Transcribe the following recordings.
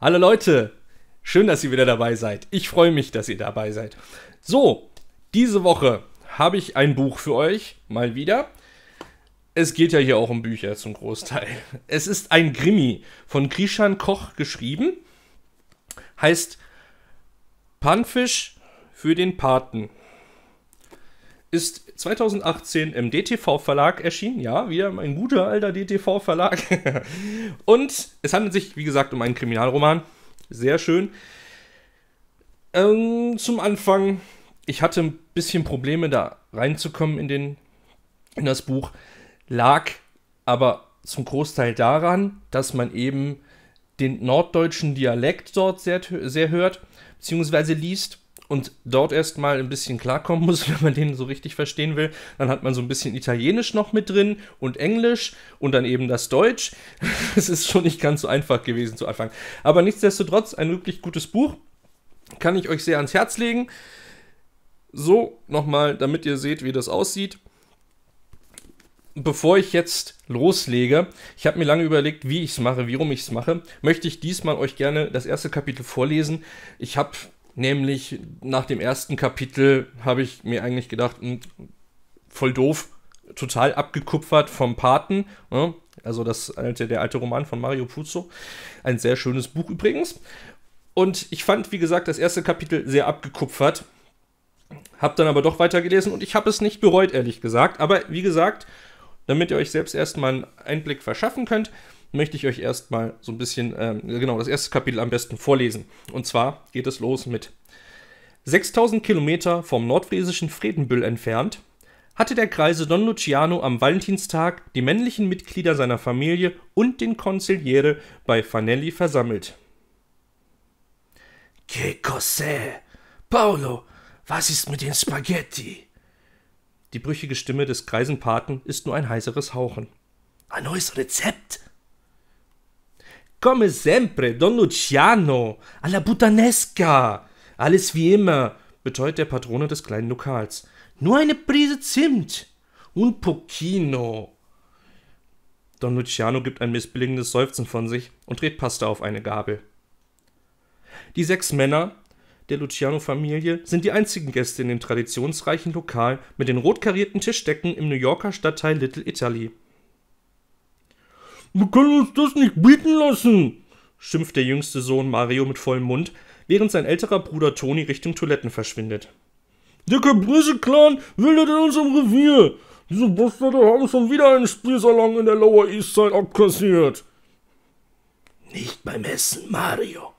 Hallo Leute, schön, dass ihr wieder dabei seid. Ich freue mich, dass ihr dabei seid. So, diese Woche habe ich ein Buch für euch, mal wieder. Es geht ja hier auch um Bücher zum Großteil. Es ist ein Grimmi von Krishan Koch geschrieben. Heißt Panfisch für den Paten ist 2018 im DTV-Verlag erschienen. Ja, wieder mein guter alter DTV-Verlag. und es handelt sich, wie gesagt, um einen Kriminalroman. Sehr schön. Ähm, zum Anfang, ich hatte ein bisschen Probleme, da reinzukommen in, den, in das Buch. Lag aber zum Großteil daran, dass man eben den norddeutschen Dialekt dort sehr, sehr hört, beziehungsweise liest und dort erstmal ein bisschen klarkommen muss, wenn man den so richtig verstehen will. Dann hat man so ein bisschen Italienisch noch mit drin und Englisch und dann eben das Deutsch. Es ist schon nicht ganz so einfach gewesen zu anfangen. Aber nichtsdestotrotz ein wirklich gutes Buch. Kann ich euch sehr ans Herz legen. So, nochmal, damit ihr seht, wie das aussieht bevor ich jetzt loslege, ich habe mir lange überlegt, wie ich es mache, wie rum ich es mache, möchte ich diesmal euch gerne das erste Kapitel vorlesen. Ich habe Nämlich nach dem ersten Kapitel habe ich mir eigentlich gedacht, hm, voll doof, total abgekupfert vom Paten. Ne? Also das alte, der alte Roman von Mario Puzo. Ein sehr schönes Buch übrigens. Und ich fand, wie gesagt, das erste Kapitel sehr abgekupfert. Hab dann aber doch weitergelesen und ich habe es nicht bereut, ehrlich gesagt. Aber wie gesagt, damit ihr euch selbst erstmal einen Einblick verschaffen könnt, möchte ich euch erstmal so ein bisschen, ähm, genau, das erste Kapitel am besten vorlesen. Und zwar geht es los mit 6000 Kilometer vom nordfriesischen Fredenbüll entfernt, hatte der Kreise Don Luciano am Valentinstag die männlichen Mitglieder seiner Familie und den Konsigliere bei Fanelli versammelt. Che cos'è? Paolo, was ist mit den Spaghetti? Die brüchige Stimme des Kreisenpaten ist nur ein heiseres Hauchen. Ein neues Rezept? Come sempre, Don Luciano, alla Butanesca. Alles wie immer, beteut der Patrone des kleinen Lokals. Nur eine Prise Zimt. Un pochino. Don Luciano gibt ein missbilligendes Seufzen von sich und dreht Pasta auf eine Gabel. Die sechs Männer der Luciano-Familie sind die einzigen Gäste in dem traditionsreichen Lokal mit den rotkarierten Tischdecken im New Yorker Stadtteil Little Italy. Wir können uns das nicht bieten lassen, schimpft der jüngste Sohn Mario mit vollem Mund, während sein älterer Bruder Toni Richtung Toiletten verschwindet. Der caprice clan will in unserem Revier. Diese Bastarde haben schon wieder einen Spielsalon in der Lower East Side abkassiert. Nicht beim Essen, Mario.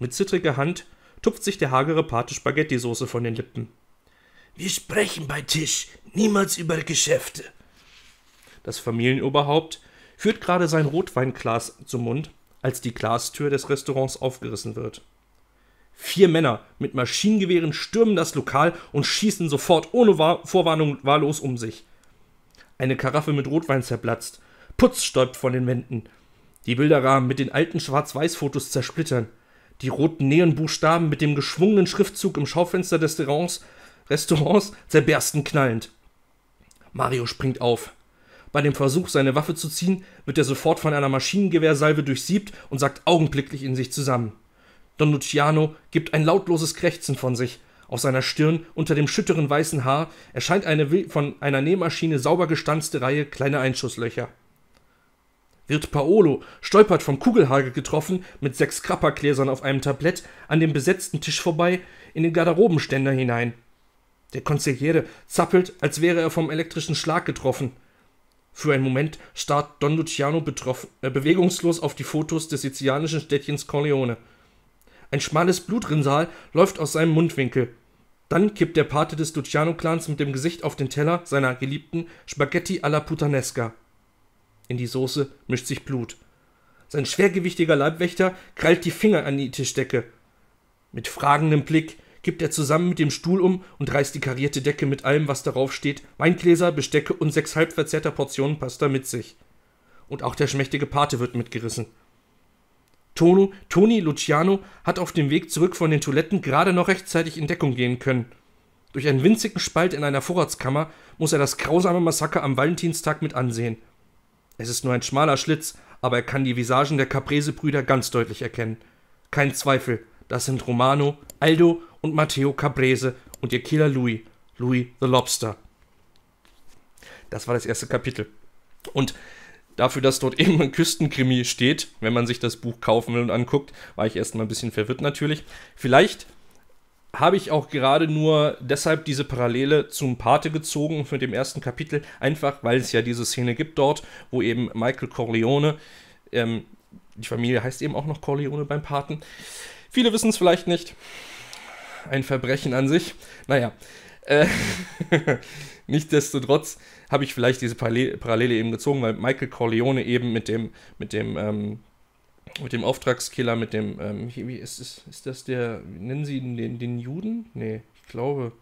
Mit zittriger Hand tupft sich der hagere Pate Spaghetti-Soße von den Lippen. Wir sprechen bei Tisch, niemals über Geschäfte. Das Familienoberhaupt führt gerade sein Rotweinglas zum Mund, als die Glastür des Restaurants aufgerissen wird. Vier Männer mit Maschinengewehren stürmen das Lokal und schießen sofort ohne Vorwarnung wahllos um sich. Eine Karaffe mit Rotwein zerplatzt, Putz stäubt von den Wänden, die Bilderrahmen mit den alten Schwarz-Weiß-Fotos zersplittern, die roten Neonbuchstaben mit dem geschwungenen Schriftzug im Schaufenster des Restaurants, Restaurants zerbersten knallend. Mario springt auf, bei dem Versuch, seine Waffe zu ziehen, wird er sofort von einer Maschinengewehrsalve durchsiebt und sackt augenblicklich in sich zusammen. Don Luciano gibt ein lautloses Krächzen von sich. Auf seiner Stirn, unter dem schütteren weißen Haar, erscheint eine von einer Nähmaschine sauber gestanzte Reihe kleiner Einschusslöcher. Wird Paolo, stolpert vom Kugelhagel getroffen, mit sechs Krappergläsern auf einem Tablett, an dem besetzten Tisch vorbei, in den Garderobenständer hinein. Der Konsigliere zappelt, als wäre er vom elektrischen Schlag getroffen. Für einen Moment starrt Don Luciano betroffen, äh, bewegungslos auf die Fotos des sizilianischen Städtchens Corleone. Ein schmales Blutrinsal läuft aus seinem Mundwinkel. Dann kippt der Pate des Luciano-Clans mit dem Gesicht auf den Teller seiner geliebten Spaghetti alla Putanesca. In die Soße mischt sich Blut. Sein schwergewichtiger Leibwächter krallt die Finger an die Tischdecke. Mit fragendem Blick kippt er zusammen mit dem Stuhl um und reißt die karierte Decke mit allem, was darauf steht, Weingläser, Bestecke und sechs halb verzehrter Portionen Pasta mit sich. Und auch der schmächtige Pate wird mitgerissen. Tono, Toni Luciano hat auf dem Weg zurück von den Toiletten gerade noch rechtzeitig in Deckung gehen können. Durch einen winzigen Spalt in einer Vorratskammer muss er das grausame Massaker am Valentinstag mit ansehen. Es ist nur ein schmaler Schlitz, aber er kann die Visagen der Caprese-Brüder ganz deutlich erkennen. Kein Zweifel, das sind Romano, Aldo und Matteo Cabrese und ihr Killer Louis, Louis the Lobster. Das war das erste Kapitel. Und dafür, dass dort eben ein Küstenkrimi steht, wenn man sich das Buch kaufen will und anguckt, war ich erstmal ein bisschen verwirrt natürlich. Vielleicht habe ich auch gerade nur deshalb diese Parallele zum Pate gezogen für dem ersten Kapitel, einfach weil es ja diese Szene gibt dort, wo eben Michael Corleone, ähm, die Familie heißt eben auch noch Corleone beim Paten, viele wissen es vielleicht nicht, ein Verbrechen an sich. Naja, äh, nichtsdestotrotz habe ich vielleicht diese Parallele eben gezogen, weil Michael Corleone eben mit dem, mit dem, ähm, mit dem Auftragskiller, mit dem, ähm, wie ist, ist, ist das der, nennen sie ihn den, den Juden? Nee, ich glaube,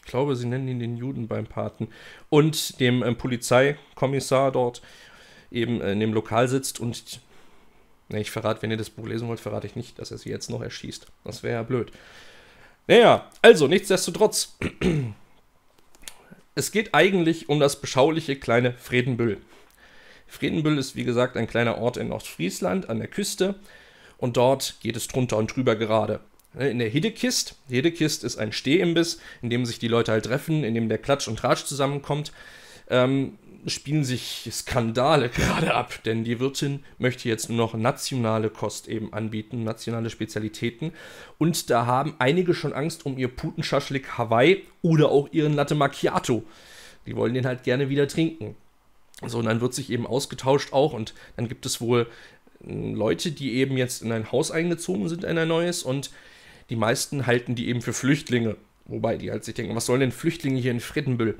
ich glaube, sie nennen ihn den Juden beim Paten. Und dem ähm, Polizeikommissar dort eben äh, in dem Lokal sitzt und Ne, ich verrate, wenn ihr das Buch lesen wollt, verrate ich nicht, dass er sie jetzt noch erschießt. Das wäre ja blöd. Naja, also nichtsdestotrotz. Es geht eigentlich um das beschauliche kleine Fredenbüll. Fredenbüll ist wie gesagt ein kleiner Ort in Ostfriesland an der Küste und dort geht es drunter und drüber gerade. Ne, in der Hedekist, Hedekist ist ein Stehimbiss, in dem sich die Leute halt treffen, in dem der Klatsch und Tratsch zusammenkommt. Ähm, spielen sich Skandale gerade ab, denn die Wirtin möchte jetzt nur noch nationale Kost eben anbieten, nationale Spezialitäten. Und da haben einige schon Angst um ihr Putenschaschlik Hawaii oder auch ihren Latte Macchiato. Die wollen den halt gerne wieder trinken. So, und dann wird sich eben ausgetauscht auch und dann gibt es wohl hm, Leute, die eben jetzt in ein Haus eingezogen sind, in ein neues und die meisten halten die eben für Flüchtlinge. Wobei die halt sich denken, was sollen denn Flüchtlinge hier in Frittenbüll?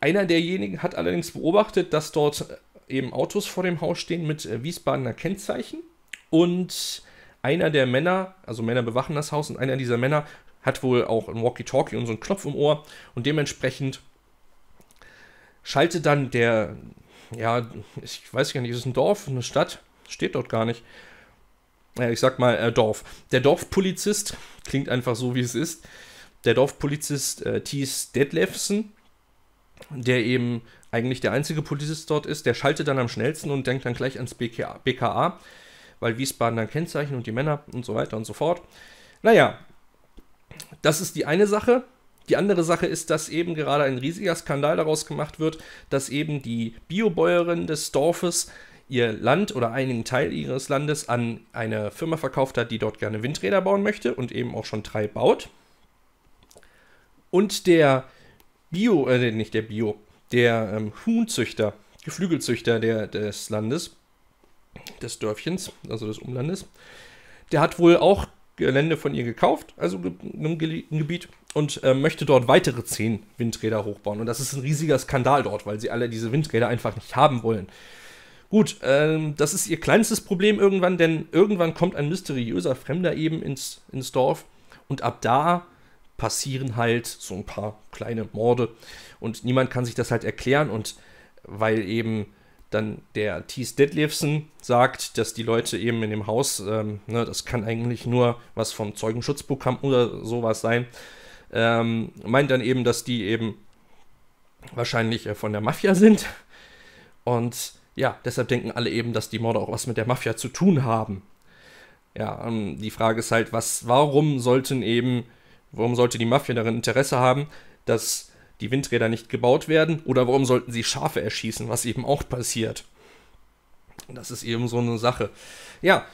Einer derjenigen hat allerdings beobachtet, dass dort äh, eben Autos vor dem Haus stehen mit äh, Wiesbadener Kennzeichen und einer der Männer, also Männer bewachen das Haus und einer dieser Männer hat wohl auch ein Walkie-Talkie und so einen Knopf im Ohr und dementsprechend schaltet dann der, ja, ich weiß gar nicht, ist es ein Dorf, eine Stadt, steht dort gar nicht. ich sag mal äh, Dorf. Der Dorfpolizist, klingt einfach so, wie es ist, der Dorfpolizist äh, Thies Detlefsen der eben eigentlich der einzige Polizist dort ist, der schaltet dann am schnellsten und denkt dann gleich ans BKA, BKA weil Wiesbaden dann Kennzeichen und die Männer und so weiter und so fort. Naja, das ist die eine Sache. Die andere Sache ist, dass eben gerade ein riesiger Skandal daraus gemacht wird, dass eben die Biobäuerin des Dorfes ihr Land oder einen Teil ihres Landes an eine Firma verkauft hat, die dort gerne Windräder bauen möchte und eben auch schon drei baut. Und der Bio, äh, nicht der Bio, der ähm, Huhnzüchter, Geflügelzüchter der, des Landes, des Dörfchens, also des Umlandes, der hat wohl auch Gelände von ihr gekauft, also ein Gebiet, und äh, möchte dort weitere zehn Windräder hochbauen. Und das ist ein riesiger Skandal dort, weil sie alle diese Windräder einfach nicht haben wollen. Gut, ähm, das ist ihr kleinstes Problem irgendwann, denn irgendwann kommt ein mysteriöser Fremder eben ins, ins Dorf und ab da passieren halt so ein paar kleine Morde und niemand kann sich das halt erklären und weil eben dann der Thies Detlefsen sagt, dass die Leute eben in dem Haus, ähm, ne, das kann eigentlich nur was vom Zeugenschutzprogramm oder sowas sein, ähm, meint dann eben, dass die eben wahrscheinlich äh, von der Mafia sind und ja, deshalb denken alle eben, dass die Morde auch was mit der Mafia zu tun haben. Ja, ähm, die Frage ist halt, was, warum sollten eben Warum sollte die Mafia darin Interesse haben, dass die Windräder nicht gebaut werden? Oder warum sollten sie Schafe erschießen, was eben auch passiert? Das ist eben so eine Sache. Ja,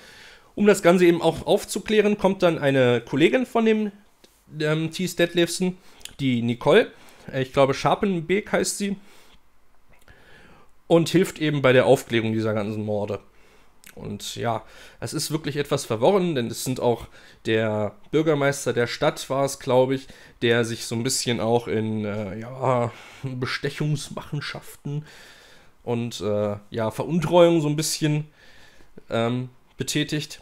um das Ganze eben auch aufzuklären, kommt dann eine Kollegin von dem ähm, T. Stetlevson, die Nicole, ich glaube Scharpenbeek heißt sie, und hilft eben bei der Aufklärung dieser ganzen Morde. Und ja, es ist wirklich etwas verworren, denn es sind auch der Bürgermeister der Stadt war es, glaube ich, der sich so ein bisschen auch in äh, ja, Bestechungsmachenschaften und äh, ja, Veruntreuung so ein bisschen ähm, betätigt.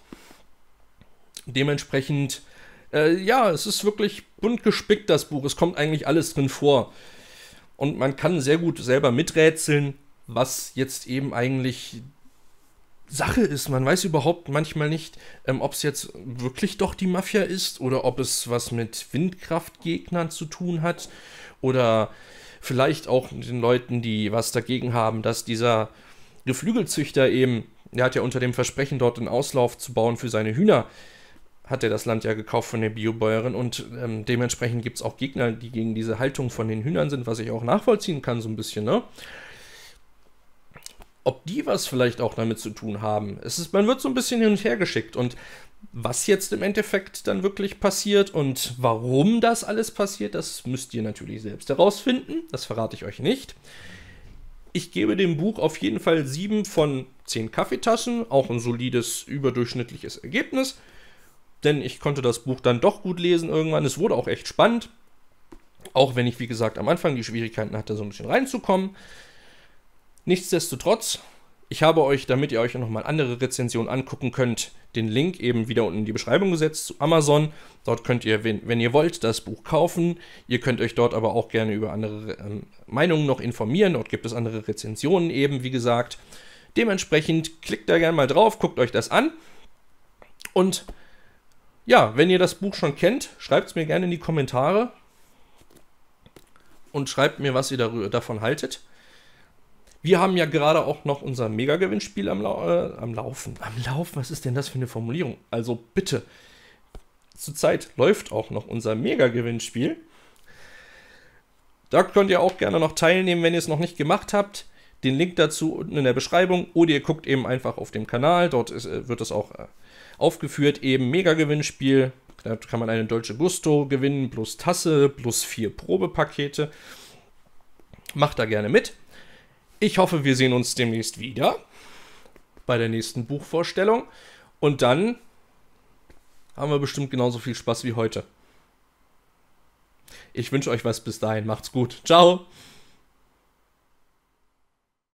Dementsprechend, äh, ja, es ist wirklich bunt gespickt, das Buch. Es kommt eigentlich alles drin vor. Und man kann sehr gut selber miträtseln, was jetzt eben eigentlich Sache ist. Man weiß überhaupt manchmal nicht, ähm, ob es jetzt wirklich doch die Mafia ist oder ob es was mit Windkraftgegnern zu tun hat oder vielleicht auch den Leuten, die was dagegen haben, dass dieser Geflügelzüchter eben, der hat ja unter dem Versprechen, dort einen Auslauf zu bauen für seine Hühner, hat er das Land ja gekauft von der Biobäuerin und ähm, dementsprechend gibt es auch Gegner, die gegen diese Haltung von den Hühnern sind, was ich auch nachvollziehen kann, so ein bisschen, ne? ob die was vielleicht auch damit zu tun haben. Es ist, man wird so ein bisschen hin und her geschickt und was jetzt im Endeffekt dann wirklich passiert und warum das alles passiert, das müsst ihr natürlich selbst herausfinden. Das verrate ich euch nicht. Ich gebe dem Buch auf jeden Fall sieben von zehn Kaffeetassen, auch ein solides überdurchschnittliches Ergebnis, denn ich konnte das Buch dann doch gut lesen irgendwann. Es wurde auch echt spannend, auch wenn ich, wie gesagt, am Anfang die Schwierigkeiten hatte, so ein bisschen reinzukommen. Nichtsdestotrotz, ich habe euch, damit ihr euch auch nochmal andere Rezensionen angucken könnt, den Link eben wieder unten in die Beschreibung gesetzt zu Amazon. Dort könnt ihr, wenn, wenn ihr wollt, das Buch kaufen. Ihr könnt euch dort aber auch gerne über andere ähm, Meinungen noch informieren. Dort gibt es andere Rezensionen eben, wie gesagt. Dementsprechend klickt da gerne mal drauf, guckt euch das an. Und ja, wenn ihr das Buch schon kennt, schreibt es mir gerne in die Kommentare und schreibt mir, was ihr darüber, davon haltet. Wir haben ja gerade auch noch unser Mega-Gewinnspiel am, Lau äh, am Laufen. Am Laufen, was ist denn das für eine Formulierung? Also bitte, zurzeit läuft auch noch unser Mega-Gewinnspiel. Da könnt ihr auch gerne noch teilnehmen, wenn ihr es noch nicht gemacht habt. Den Link dazu unten in der Beschreibung. Oder ihr guckt eben einfach auf dem Kanal. Dort ist, äh, wird es auch äh, aufgeführt. Eben Mega-Gewinnspiel. Da kann man eine Deutsche Gusto gewinnen, plus Tasse, plus vier Probepakete. Macht da gerne mit. Ich hoffe, wir sehen uns demnächst wieder bei der nächsten Buchvorstellung. Und dann haben wir bestimmt genauso viel Spaß wie heute. Ich wünsche euch was bis dahin. Macht's gut. Ciao.